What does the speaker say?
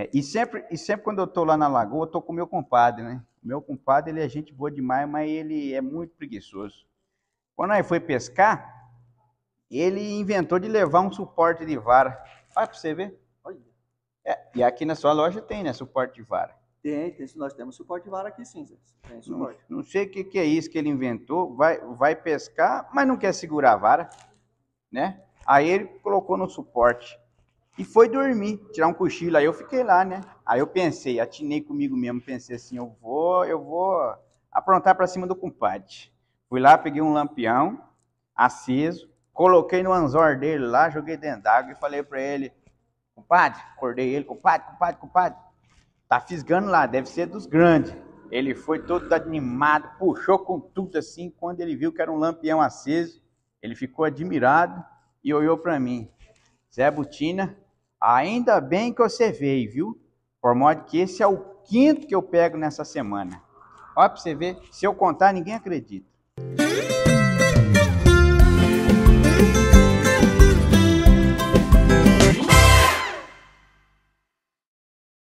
É, e, sempre, e sempre quando eu estou lá na lagoa, eu estou com o meu compadre, né? Meu compadre, ele é gente boa demais, mas ele é muito preguiçoso. Quando aí foi pescar, ele inventou de levar um suporte de vara. Olha para você ver. É, e aqui na sua loja tem, né? Suporte de vara. Tem, tem nós temos suporte de vara aqui sim, tem suporte. Não, não sei o que, que, é isso que ele inventou, vai, vai pescar, mas não quer segurar a vara, né? Aí ele colocou no suporte. E foi dormir, tirar um cochilo. Aí eu fiquei lá, né? Aí eu pensei, atinei comigo mesmo, pensei assim, eu vou, eu vou aprontar para cima do compadre. Fui lá, peguei um lampião aceso, coloquei no anzor dele lá, joguei dentro d'água e falei para ele, compadre, acordei ele, compadre, compadre, compadre, tá fisgando lá, deve ser dos grandes. Ele foi todo animado, puxou com tudo assim, quando ele viu que era um lampião aceso, ele ficou admirado e olhou para mim. Zé Butina, Ainda bem que você veio, viu? Por modo que esse é o quinto que eu pego nessa semana. Olha para você ver, se eu contar, ninguém acredita.